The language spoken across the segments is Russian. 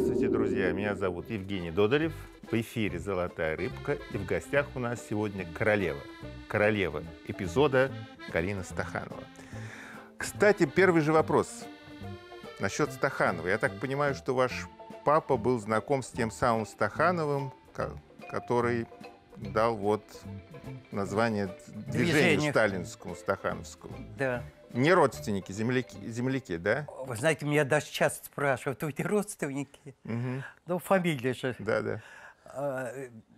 Здравствуйте, друзья! Меня зовут Евгений Додолев. В эфире «Золотая рыбка» и в гостях у нас сегодня королева. Королева эпизода Калина Стаханова. Кстати, первый же вопрос насчет Стаханова. Я так понимаю, что ваш папа был знаком с тем самым Стахановым, который дал вот название движению Движение. сталинскому, стахановскому. Да. Не родственники, земляки, земляки, да? Вы знаете, меня даже часто спрашивают, вы не родственники? Угу. Ну, фамилия же. Да, да. А,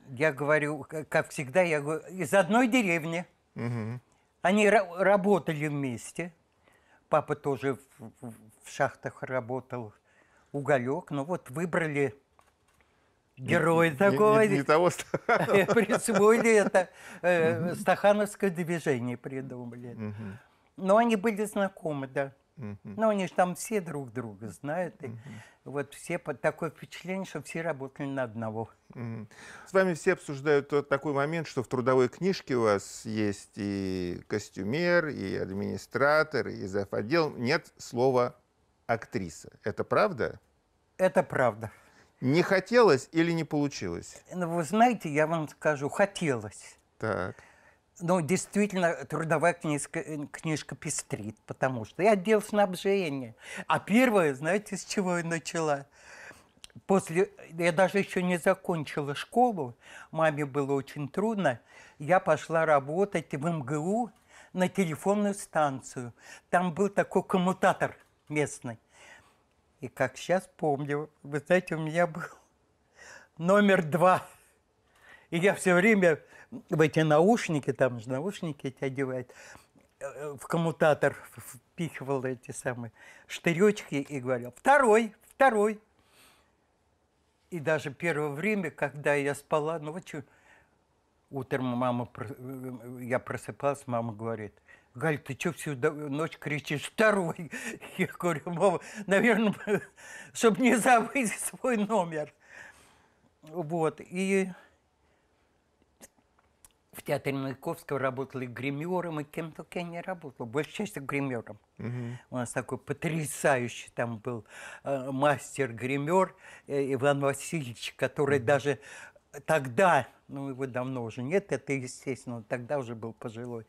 я говорю, как всегда, я говорю, из одной деревни. Угу. Они работали вместе. Папа тоже в, в шахтах работал, уголек. Но ну, вот выбрали героя не, такого. Не, не, не того Присвоили это. Э, Стахановское движение придумали. Угу. Но они были знакомы, да. mm Ну, они же там все друг друга знают. И вот все под такое впечатление, что все работали на одного. С вами все обсуждают тот такой момент, что в трудовой книжке у вас есть и костюмер, и администратор, и отдел Нет слова актриса. Это правда? Это правда. Не хотелось или не получилось? Ну, вы знаете, я вам скажу, хотелось. Так ну, действительно, трудовая книжка, э, книжка пестрит, потому что я отдел снабжения. А первое, знаете, с чего я начала? После, я даже еще не закончила школу, маме было очень трудно, я пошла работать в МГУ на телефонную станцию. Там был такой коммутатор местный. И как сейчас помню, вы знаете, у меня был номер два. И я все время в эти наушники, там же наушники эти одевают, э, э, в коммутатор впихивал эти самые штыречки и говорил «Второй, второй!» И даже первое время, когда я спала ночью, утром мама, э, я просыпалась, мама говорит – Галь, ты что всю ночь кричишь? Второй. Я говорю, мама, наверное, чтобы не забыть свой номер. Вот. И в театре Маяковского работала и гримером, и кем только я не работала. большая часть гримером. Угу. У нас такой потрясающий там был э, мастер-гример э, Иван Васильевич, который угу. даже тогда, ну его давно уже нет, это естественно, он тогда уже был пожилой,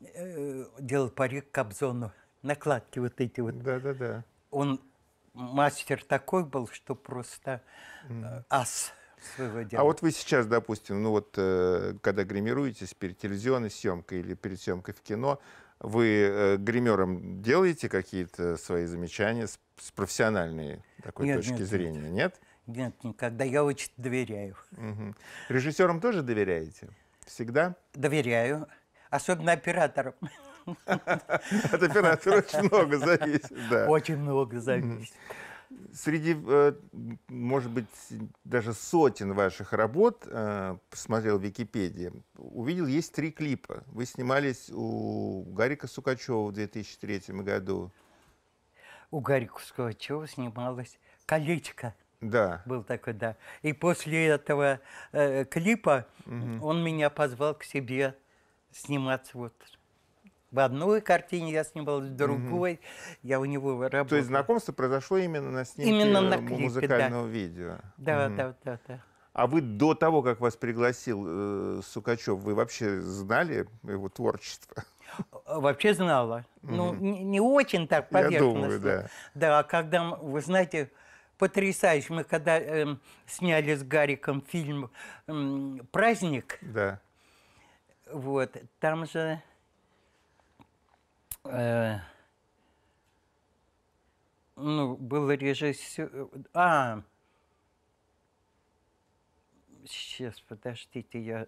э, делал парик Кобзону, накладки вот эти вот. Да-да-да. Он мастер такой был, что просто угу. ас своего а дела. А вот вы сейчас, допустим, ну вот, э, когда гримируетесь перед телевизионной съемкой или перед съемкой в кино, вы э, гримером делаете какие-то свои замечания с, с профессиональной такой нет, точки нет, зрения, нет? нет? Нет, никогда. Я очень доверяю. Угу. Режиссерам тоже доверяете? Всегда? Доверяю. Особенно операторам. От оператора очень много зависит, да. Очень много зависит среди, э, может быть, даже сотен ваших работ, э, посмотрел в Википедии, увидел, есть три клипа. Вы снимались у Гарика Сукачева в 2003 году. У Гарика Сукачева снималась «Колечко». Да. Был такой, да. И после этого э, клипа угу. он меня позвал к себе сниматься вот в одной картине я снимал, в другой. Угу. Я у него работал. То есть знакомство произошло именно на снимке именно на э, клипе, музыкального да. видео? Да, угу. да, да, да. А вы до того, как вас пригласил э, Сукачев, вы вообще знали его творчество? А, вообще знала. Угу. Ну, не, не очень так поверхностно. Я думаю, да. Да, а когда, вы знаете, потрясающе, мы когда э, сняли с Гариком фильм э, «Праздник», да. вот, там же Э, ну, был режиссер... А, сейчас, подождите, я...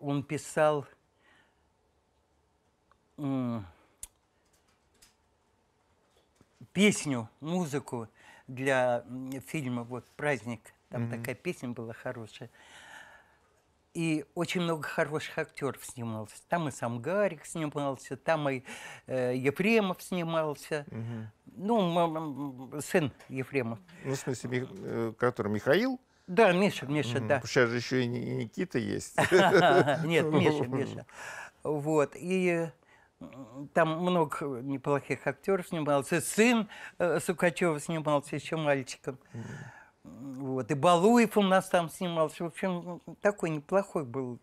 Он писал... песню, музыку для фильма вот «Праздник». Там mm-hmm. такая песня была хорошая. И очень много хороших актеров снималось. Там и сам Гарик снимался, там и э, Ефремов снимался. Угу. Ну, сын Ефремов. Ну, в смысле, э, который Михаил? Да, Миша, Миша, да. Сейчас же еще и Никита есть. Нет, Миша, Миша. Вот, и э, там много неплохих актеров э, снимался. Сын Сукачева снимался еще мальчиком. Угу. Вот, и Балуев у нас там снимался. В общем, такой неплохой был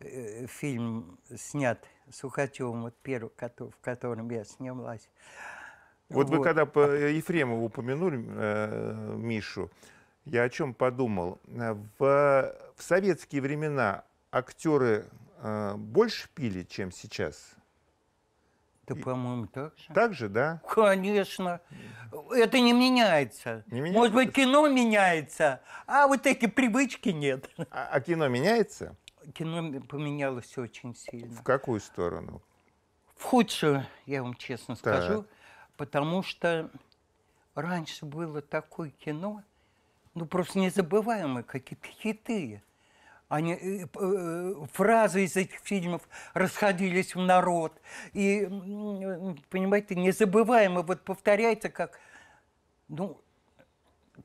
э, фильм снят Сухачевым, вот первый, в котором я снялась. Вот, вот вы когда по Ефремову упомянули э, Мишу, я о чем подумал. В, в советские времена актеры э, больше пили, чем сейчас? Да, по-моему, так же. Так же, да? Конечно. Это не меняется. Не меняется. Может быть, кино меняется, а вот эти привычки нет. А, а кино меняется? Кино поменялось очень сильно. В какую сторону? В худшую, я вам честно так. скажу. Потому что раньше было такое кино, ну, просто незабываемые какие-то хиты. Они, э, э, фразы из этих фильмов расходились в народ. И, понимаете, незабываемо вот повторяется, как... Ну,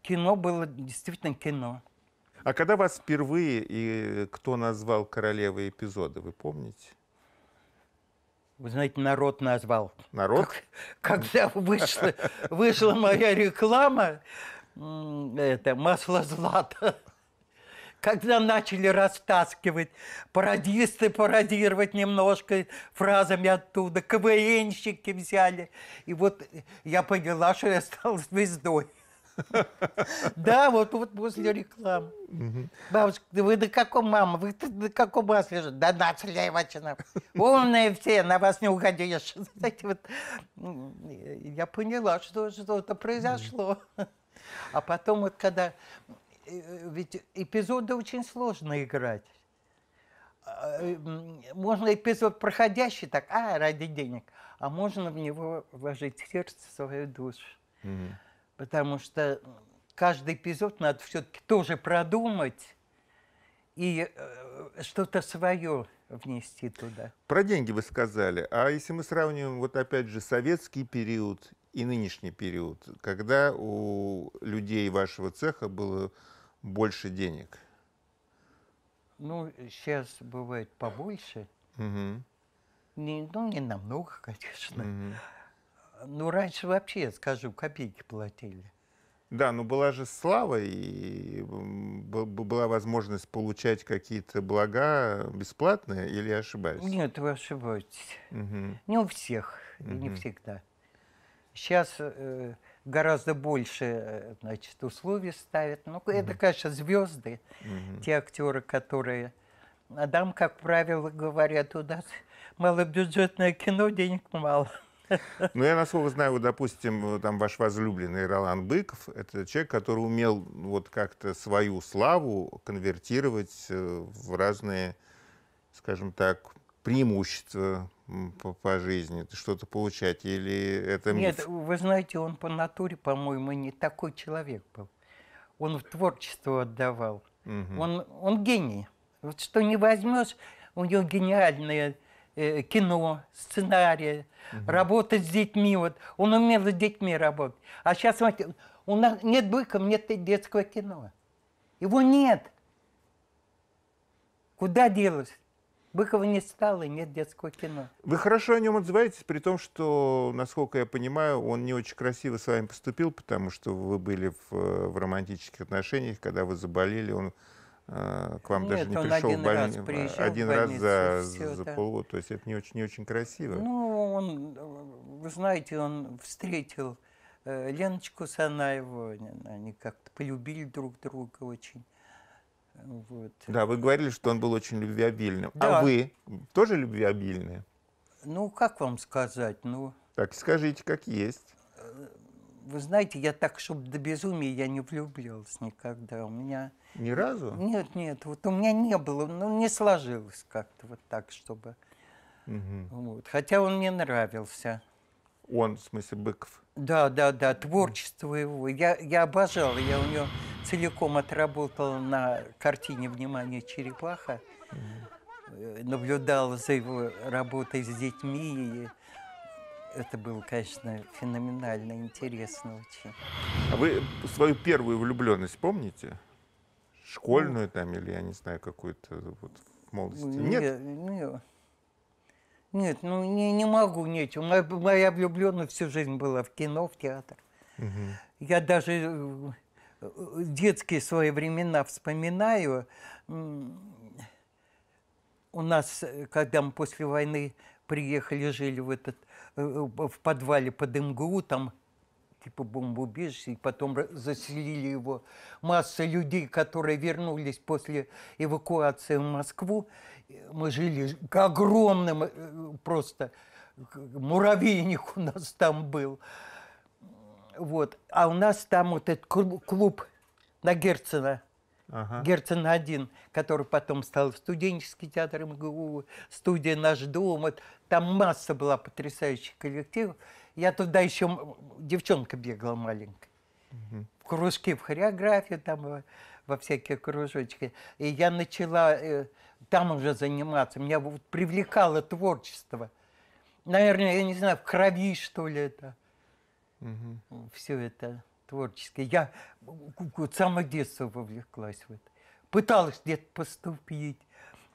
кино было действительно кино. А когда вас впервые и кто назвал королевы эпизода, вы помните? Вы знаете, народ назвал. Народ? Как, когда вышла, вышла моя реклама, это масло злато когда начали растаскивать, пародисты пародировать немножко фразами оттуда, КВНщики взяли. И вот я поняла, что я стала звездой. Да, вот, вот после рекламы. Бабушка, вы на каком, мама, вы на каком масле? Да на сливочном. Умные все, на вас не угодишь. я поняла, что что-то произошло. А потом вот когда Э, ведь эпизоды очень сложно играть. А, э, можно эпизод проходящий так, а, ради денег, а можно в него вложить сердце, свою душу. Угу. Потому что каждый эпизод надо все-таки тоже продумать и э, что-то свое внести туда. Про деньги вы сказали. А если мы сравниваем, вот опять же, советский период и нынешний период, когда у людей вашего цеха было больше денег? Ну, сейчас бывает побольше. Угу. Не, ну, не намного, конечно. Угу. Ну, раньше вообще, скажу, копейки платили. Да, но была же слава и была возможность получать какие-то блага бесплатные, или я ошибаюсь? Нет, вы ошибаетесь. Угу. Не у всех, угу. и не всегда. Сейчас э, гораздо больше э, значит, условий ставят. Ну, угу. это, конечно, звезды, угу. те актеры, которые... А там, как правило, говорят, у нас малобюджетное кино, денег мало. Ну, я, насколько знаю, вот, допустим, э, там ваш возлюбленный Ролан Быков, это человек, который умел ну, вот как-то свою славу конвертировать в разные, скажем так, преимущества по, по жизни, что-то получать, или это миф? Нет, вы знаете, он по натуре, по-моему, не такой человек был. Он в творчество отдавал. Угу. Он, он гений. Вот что не возьмешь, у него гениальное э, кино, сценарии, угу. работа с детьми. Вот. Он умел с детьми работать. А сейчас, смотрите, у нас нет быка, нет детского кино. Его нет. Куда делось? Быкова не стало, нет детского кино. Вы хорошо о нем отзываетесь, при том, что, насколько я понимаю, он не очень красиво с вами поступил, потому что вы были в, в романтических отношениях, когда вы заболели, он э, к вам нет, даже не пришел один в Раз приезжал один в больницу, раз за, за полгода, то есть это не очень, не очень красиво. Ну, он, вы знаете, он встретил э, Леночку Санаеву, они как-то полюбили друг друга очень. Вот. Да, вы говорили, что он был очень любвеобильным. А да. А вы тоже любвеобильные? Ну, как вам сказать? Ну, так скажите, как есть. Э, вы знаете, я так, чтобы до безумия, я не влюблялась никогда. У меня... Ни разу? Нет, нет, вот у меня не было, ну, не сложилось как-то вот так, чтобы... Угу. Вот. Хотя он мне нравился. Он, в смысле, Быков? Да, да, да, творчество его. Я, я обожала, я у него целиком отработал на картине «Внимание, э, наблюдал за его работой с детьми. И это было, конечно, феноменально интересно очень. А вы свою первую влюбленность помните? Школьную там или, я не знаю, какую-то вот в молодости? Нет? Нет. Нет, ну не, не могу, нет. Моя, моя влюбленность всю жизнь была в кино, в театр. Угу. Я даже э, детские свои времена вспоминаю. У нас, когда мы после войны приехали, жили в этот э, э, в подвале под МГУ, там типа бомбоубежище, и потом заселили его. Масса людей, которые вернулись после эвакуации в Москву, э, мы жили к огромным просто муравейник у нас там был. Вот. А у нас там вот этот клуб на Герцена. Ага. Герцен один, который потом стал студенческий театр МГУ, студия «Наш дом». Вот, там масса была потрясающих коллективов. Я туда еще девчонка бегала маленькая. Угу. В кружки в хореографии, там во всякие кружочки. И я начала э, там уже заниматься. Меня вот привлекало творчество. Наверное, я не знаю, в крови, что ли, это угу. Э, все это творческое. Я вот с самого детства вовлеклась в это. Пыталась где-то поступить.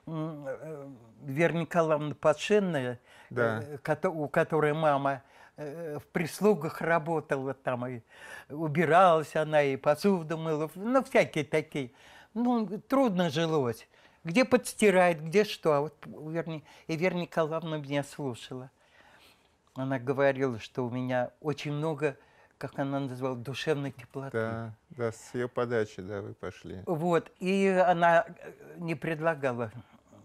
Э, Вера Николаевна Пашенная, да. Э, у которой мама в прислугах работала там, и убиралась она, и посуду мыла, ну, всякие такие. Ну, трудно жилось. Где подстирает, где что. А вот, вернее, и Вера Николаевна меня слушала она говорила, что у меня очень много, как она называла, душевной теплоты. Да, да, с ее подачи, да, вы пошли. Вот, и она э, не предлагала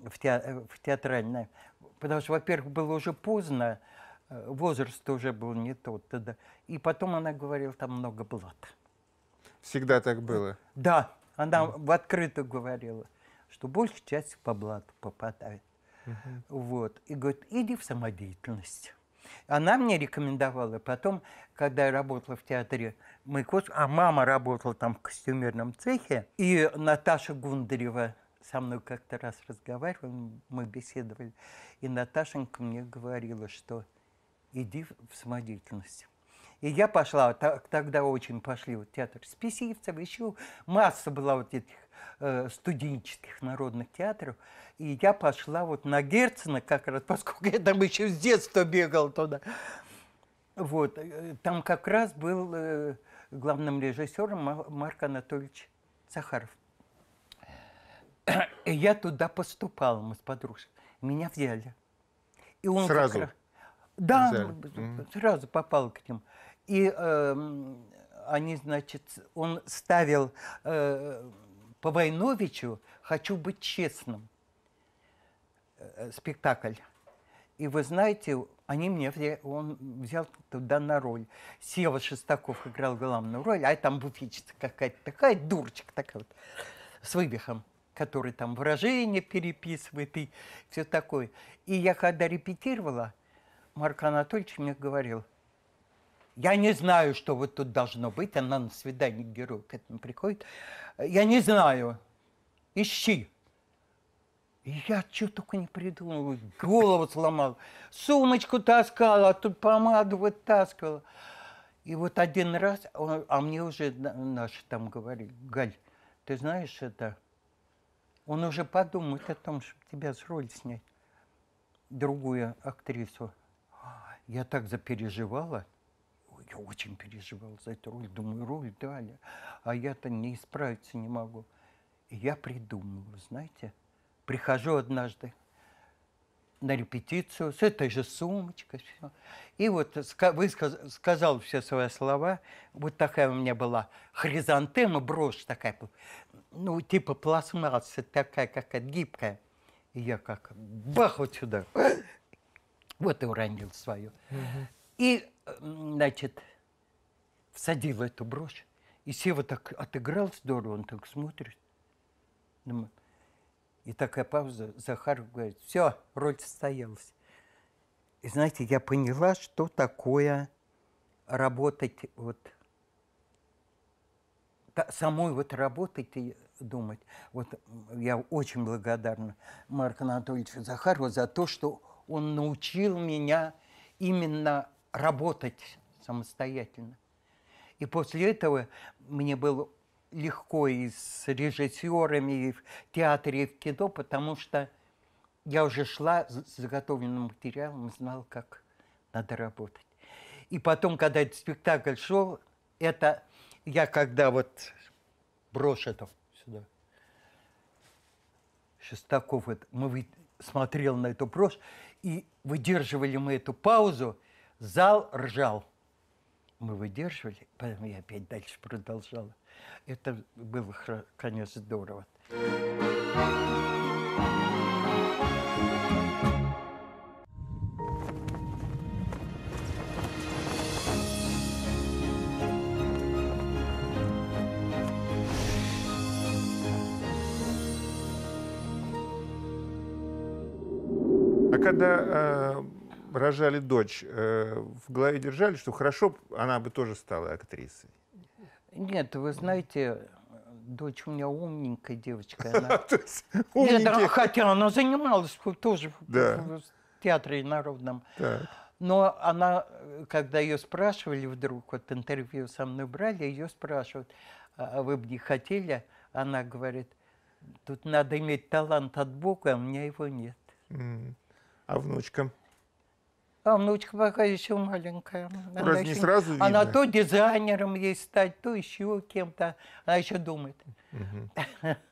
в, те, э, в театральное, потому что, во-первых, было уже поздно, э, возраст уже был не тот тогда, и потом она говорила, там много блат. Всегда так было? Да, она mm. в открытую говорила, что большая часть по блату попадает. Uh-huh. Вот. И говорит, иди в самодеятельность. Она мне рекомендовала. Потом, когда я работала в театре Маяковского, а мама работала там в костюмерном цехе, и Наташа Гундарева со мной как-то раз разговаривала, мы беседовали, и Наташенька мне говорила, что иди в самодеятельность. И я пошла, тогда очень пошли вот театр Списивцев, еще масса была вот этих Э, студенческих народных театров. И я пошла вот на Герцена как раз, поскольку я там еще с детства бегал туда. Вот, э, там как раз был э, главным режиссером Марк Анатольевич Сахаров. И я туда поступала, мы с подружкой. Меня взяли. И он сразу? Раз... Да, взяли. сразу попал к ним. И э, они, значит, он ставил э, по Войновичу «Хочу быть честным» э, спектакль. И вы знаете, они мне, он взял туда на роль. Сева Шестаков играл главную роль, а там буфетчица какая-то такая, дурочка такая вот, с вывихом, который там выражение переписывает и все такое. И я когда репетировала, Марк Анатольевич мне говорил – я не знаю, что вот тут должно быть. Она на свидание к герою к этому приходит. Я не знаю. Ищи. Я что только не придумал, голову сломал, сумочку таскала, а тут помаду вытаскивала. И вот один раз, он, а мне уже наши там говорили, Галь, ты знаешь это, он уже подумает о том, чтобы тебя с роль снять, другую актрису. Я так запереживала. Я очень переживал за эту роль. Думаю, роль дали, а я-то не исправиться не могу. И я придумываю, знаете, прихожу однажды на репетицию с этой же сумочкой. Все. И вот высказ, сказал все свои слова. Вот такая у меня была хризантема, брошь такая, ну, типа пластмасса такая, какая гибкая. И я как бах вот сюда. Вот и уронил свою. Угу. И значит, всадил эту брошь. И Сева так отыграл здорово, он так смотрит. И такая пауза. Захар говорит, все, роль состоялась. И знаете, я поняла, что такое работать вот самой вот работать и думать. Вот я очень благодарна Марку Анатольевичу Захарову за то, что он научил меня именно работать самостоятельно. И после этого мне было легко и с режиссерами, и в театре, и в кино, потому что я уже шла с заготовленным материалом, знала, как надо работать. И потом, когда этот спектакль шел, это я когда вот брошу это сюда, Шестаков, вот, мы смотрели на эту брошь, и выдерживали мы эту паузу, Зал ржал. Мы выдерживали, потом я опять дальше продолжала. Это было, конечно, здорово. А когда э, рожали дочь, э, в голове держали, что хорошо, она бы тоже стала актрисой? Нет, вы знаете, дочь у меня умненькая девочка. Она... Нет, хотя она занималась тоже в театре народном. Так. Но она, когда ее спрашивали вдруг, вот интервью со мной брали, ее спрашивают, «А, а вы бы не хотели? Она говорит, тут надо иметь талант от Бога, а у меня его нет. А внучка? А внучка пока еще маленькая. Раз она, не сразу видно. она то дизайнером ей стать, то еще кем-то. Она еще думает.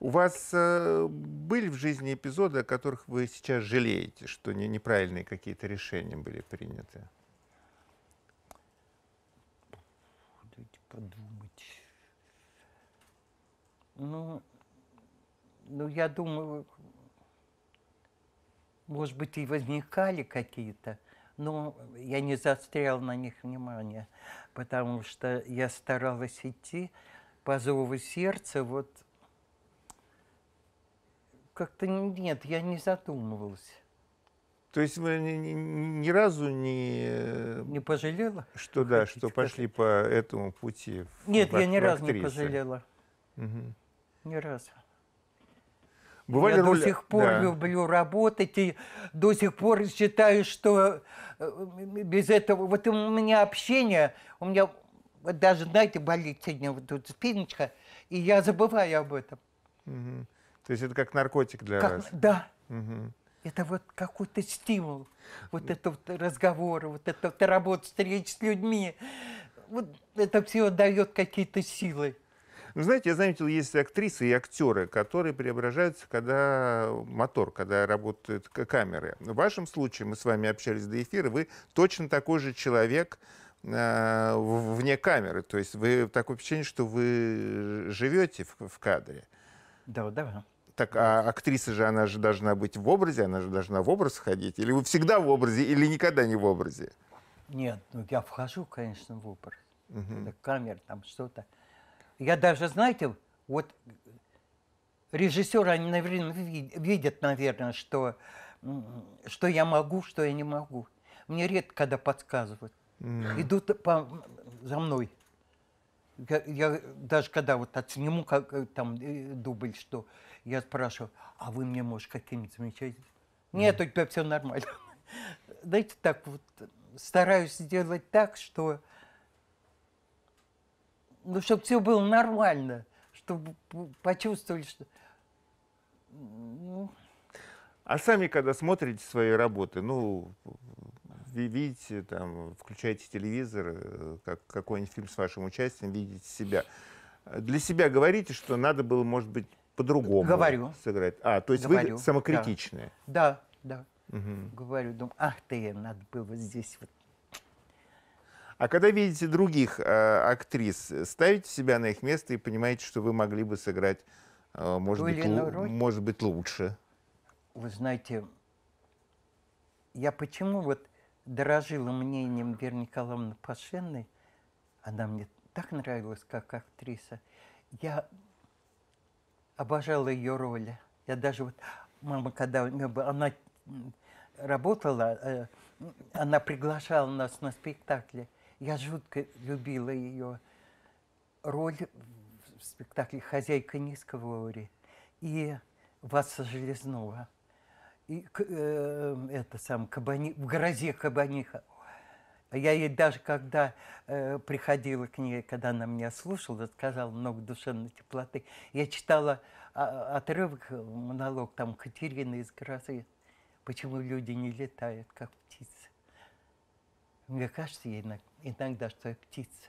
У вас э, были в жизни эпизоды, о которых вы сейчас жалеете, что не, неправильные какие-то решения были приняты? Дайте подумать. Ну, ну, я думаю, может быть, и возникали какие-то, но я не застрял на них внимание, потому что я старалась идти по зову сердца, вот как-то нет, я не задумывалась. То есть вы ни, ни, ни разу не... Не пожалела? Что да, что сказать. пошли по этому пути. В, нет, в, я ни в разу актрисы. не пожалела. Угу. Ни разу. Бывали Я роли... до сих пор да. люблю работать и до сих пор считаю, что э, без этого... Вот у меня общение, у меня вот даже, знаете, болит сегодня вот тут спиночка, и я забываю об этом. Угу. То есть это как наркотик для как... вас? Да. Угу. Это вот какой-то стимул, вот это вот разговоры, вот это вот работа, встреча с людьми. Вот это все дает какие-то силы. Ну, знаете, я заметил, есть актрисы и актеры, которые преображаются, когда мотор, когда работают камеры. В вашем случае, мы с вами общались до эфира, вы точно такой же человек, а, вне камеры. То есть вы такое впечатление, что вы живете в, в кадре. Да, да. Так, а актриса же, она же должна быть в образе, она же должна в образ ходить. Или вы всегда в образе, или никогда не в образе? Нет, ну я вхожу, конечно, в образ. Угу. Это камера, там что-то. Я даже, знаете, вот режиссеры, они, наверное, видят, наверное, что, что я могу, что я не могу. Мне редко когда подсказывают. Mm. Идут по, за мной. Я, я даже когда вот отсниму как, э, там э, дубль, что я спрашиваю, а вы мне, может, какие-нибудь замечательные? Mm. Нет, у тебя все нормально. Знаете, так вот стараюсь сделать так, что ну, чтобы все было нормально, чтобы почувствовали, что... Ну... А сами, когда смотрите свои работы, ну, видите, там, включаете телевизор, э, как, какой-нибудь фильм с вашим участием, видите себя. Для себя говорите, что надо было, может быть, по-другому Говорю. сыграть. А, то есть Говорю. вы самокритичные. Да, да. да. Угу. Говорю, думаю, ах ты, надо было здесь вот а когда видите других э, актрис, ставите себя на их место и понимаете, что вы могли бы сыграть, э, может, быть, лу- может быть, лучше. Вы знаете, я почему вот дорожила мнением Веры Николаевны Пашенной, она мне так нравилась как актриса. Я обожала ее роли. Я даже вот, мама, когда она работала, э, она приглашала нас на спектакли – я жутко любила ее роль в спектакле «Хозяйка низкого ори» и «Васа Железного». И э, это сам Кабани, в «Грозе Кабаниха». Я ей даже, когда э, приходила к ней, когда она меня слушала, сказала много душевной теплоты, я читала а, отрывок, монолог там Катерины из «Грозы», почему люди не летают, как птицы. Мне кажется, ей иногда иногда что птица.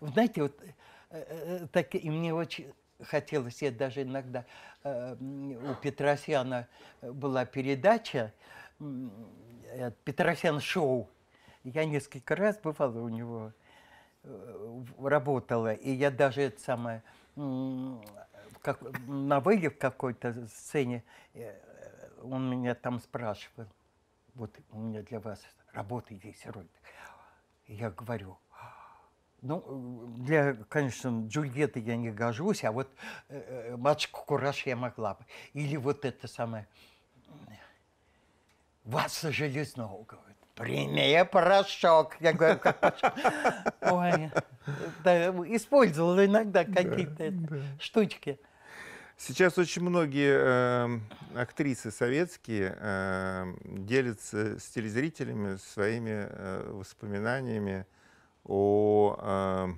Знаете, вот э, э, э, так и мне очень хотелось, я даже иногда у Петросяна была передача, э, Петросян шоу. Я несколько раз бывала у него, работала, и я даже это самое как, на вылив какой-то сцене он меня там спрашивал, вот у меня для вас работа есть роль я говорю, ну, для, конечно, Джульетты я не гожусь, а вот э, э матушку Кураж я могла бы. Или вот это самое... Васа Железного, говорит, прими порошок. Я говорю, как Ой, да, использовала иногда какие-то да, да. штучки. Сейчас очень многие э, актрисы советские э, делятся с телезрителями своими э, воспоминаниями о, э,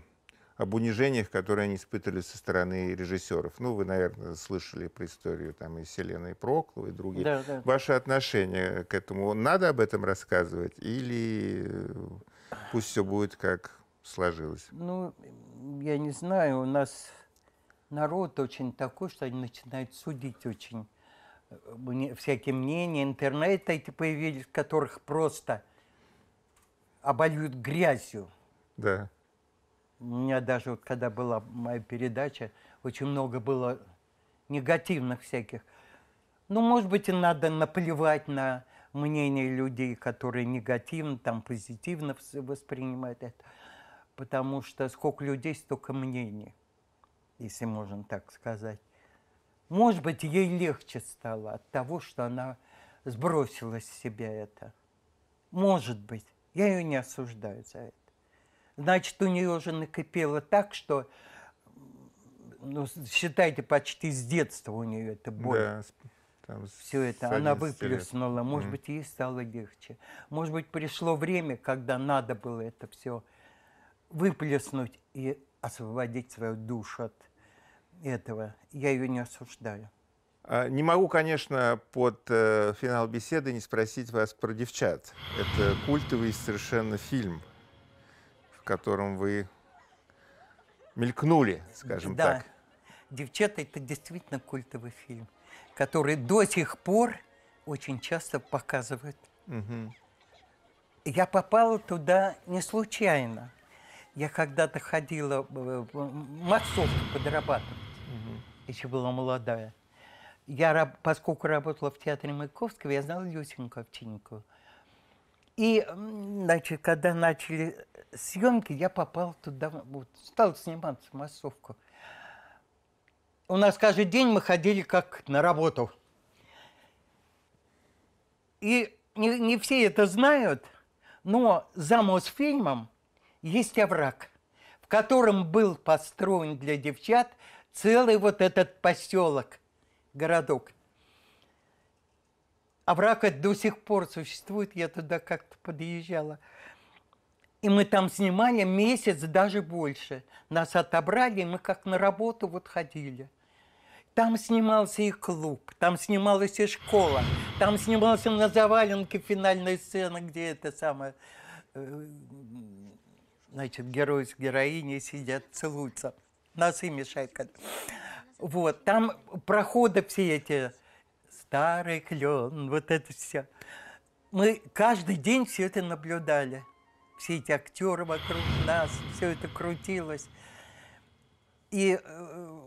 об унижениях, которые они испытывали со стороны режиссеров. Ну, вы, наверное, слышали про историю там, и Селены Проклова, и другие. Да, да. Ваше отношение к этому, надо об этом рассказывать или э, пусть все будет как сложилось? Ну, я не знаю, у нас народ очень такой, что они начинают судить очень э, всякие мнения, интернета эти появились, которых просто обольют грязью. Да. У меня даже вот когда была моя передача, очень много было негативных всяких. Ну, может быть, и надо наплевать на мнение людей, которые негативно, там, позитивно воспринимают это. Потому что сколько людей, столько мнений если можно так сказать. Может быть, ей легче стало от того, что она сбросила с себя это. Может быть. Я ее не осуждаю за это. Значит, у нее уже накипело так, что, ну, считайте, почти с детства у нее это боль. Да, Все это она выплеснула. Лет. Может быть, ей стало легче. Может быть, пришло время, когда надо было это все выплеснуть и освободить свою душу от этого. Я ее не осуждаю. А, не могу, конечно, под э, финал беседы не спросить вас про девчат. Это культовый совершенно фильм, в котором вы мелькнули, скажем да. так. Девчата это действительно культовый фильм, который до сих пор очень часто показывают. Угу. Я попала туда не случайно. Я когда-то ходила массовку подрабатывать еще была молодая. Я, поскольку работала в театре Маяковского, я знала Люсеньку Овчинникову. И, значит, когда начали съемки, я попала туда, вот, стал сниматься массовку. У нас каждый день мы ходили как на работу. И не, не все это знают, но за Мосфильмом есть овраг, в котором был построен для девчат целый вот этот поселок, городок. Овраг а до сих пор существует, я туда как-то подъезжала. И мы там снимали месяц, даже больше. Нас отобрали, и мы как на работу вот ходили. Там снимался и клуб, там снималась и школа, там снимался на заваленке финальная сцена, где это самое, э, значит, герой с героиней сидят, целуются носы мешают. Вот, там проходы все эти, старый клен, вот это все. Мы каждый день все это наблюдали. Все эти актеры вокруг нас, все это крутилось. И э,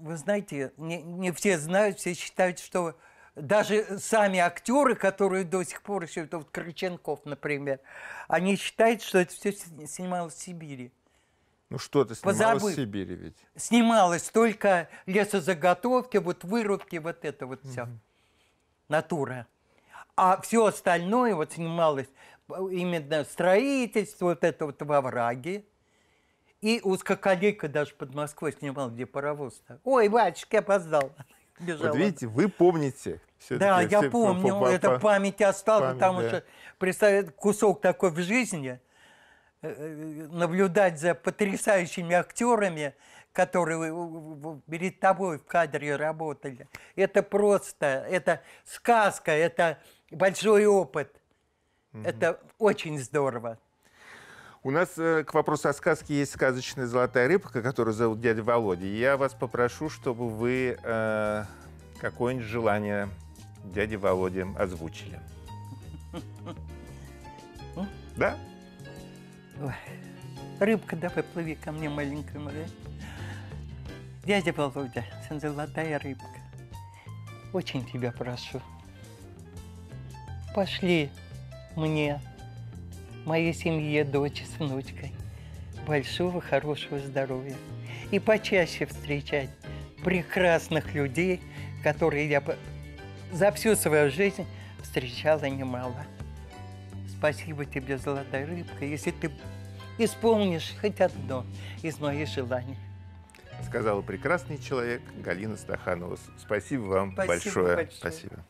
вы знаете, не, не все знают, все считают, что даже сами актеры, которые до сих пор еще, вот Крыченков, например, они считают, что это все снималось в Сибири. Ну что ты снималась позабыв. в Сибири ведь? снималось только лесозаготовки, вот вырубки, вот это вот все. Угу. Натура. А все остальное вот снималось именно строительство, вот это вот во враге. И узкоколейка даже под Москвой снимал, где паровоз-то. Ой, батюшка, я опоздал. Бежала. Вот видите, вы помните. Да, я помню, по, по, это память осталась, память, потому да. что представь, кусок такой в жизни – Э, э, наблюдать за потрясающими актерами, которые перед тобой в кадре работали. Это просто, это сказка, это большой опыт. Угу. Это очень здорово. У нас э, к вопросу о сказке есть сказочная золотая рыбка, которую зовут дядя Володя. Я вас попрошу, чтобы вы э, какое-нибудь желание дяди Володе озвучили. Да? Ой. Рыбка, давай плыви ко мне, маленькая моя. Дядя Володя, золотая рыбка, очень тебя прошу, пошли мне, моей семье, дочь с внучкой, большого хорошего здоровья. И почаще встречать прекрасных людей, которые я за всю свою жизнь встречала немало. Спасибо тебе, золотая рыбка, если ты исполнишь хоть одно из моих желаний. Сказала прекрасный человек Галина Стаханова. Спасибо вам Спасибо большое. большое. Спасибо.